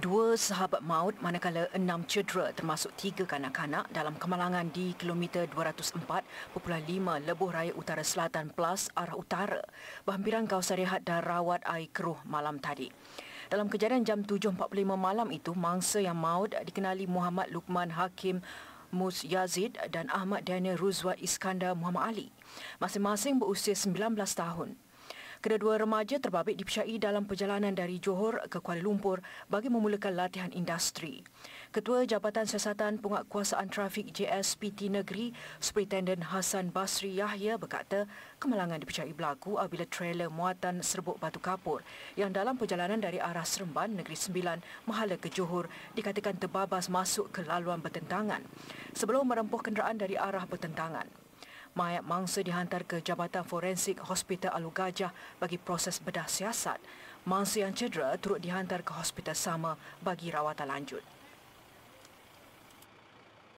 dua sahabat maut manakala enam cedera termasuk tiga kanak-kanak dalam kemalangan di kilometer 204.5 Lebuh Raya Utara Selatan Plus arah utara berhampiran kawasan rehat dan rawat air keruh malam tadi. Dalam kejadian jam 7.45 malam itu, mangsa yang maut dikenali Muhammad Lukman Hakim Mus Yazid dan Ahmad Daniel Ruzwan Iskandar Muhammad Ali. Masing-masing berusia 19 tahun. Kedua-dua remaja terbabit dipercayai dalam perjalanan dari Johor ke Kuala Lumpur bagi memulakan latihan industri. Ketua Jabatan Siasatan Penguatkuasaan Trafik JSPT Negeri, Superintendent Hasan Basri Yahya berkata, kemalangan dipercayai berlaku apabila trailer muatan serbuk batu kapur yang dalam perjalanan dari arah Seremban, Negeri Sembilan, Mahala ke Johor dikatakan terbabas masuk ke laluan bertentangan sebelum merempuh kenderaan dari arah bertentangan. Mayat mangsa dihantar ke Jabatan Forensik Hospital Alu Gajah bagi proses bedah siasat. Mangsa yang cedera turut dihantar ke hospital sama bagi rawatan lanjut.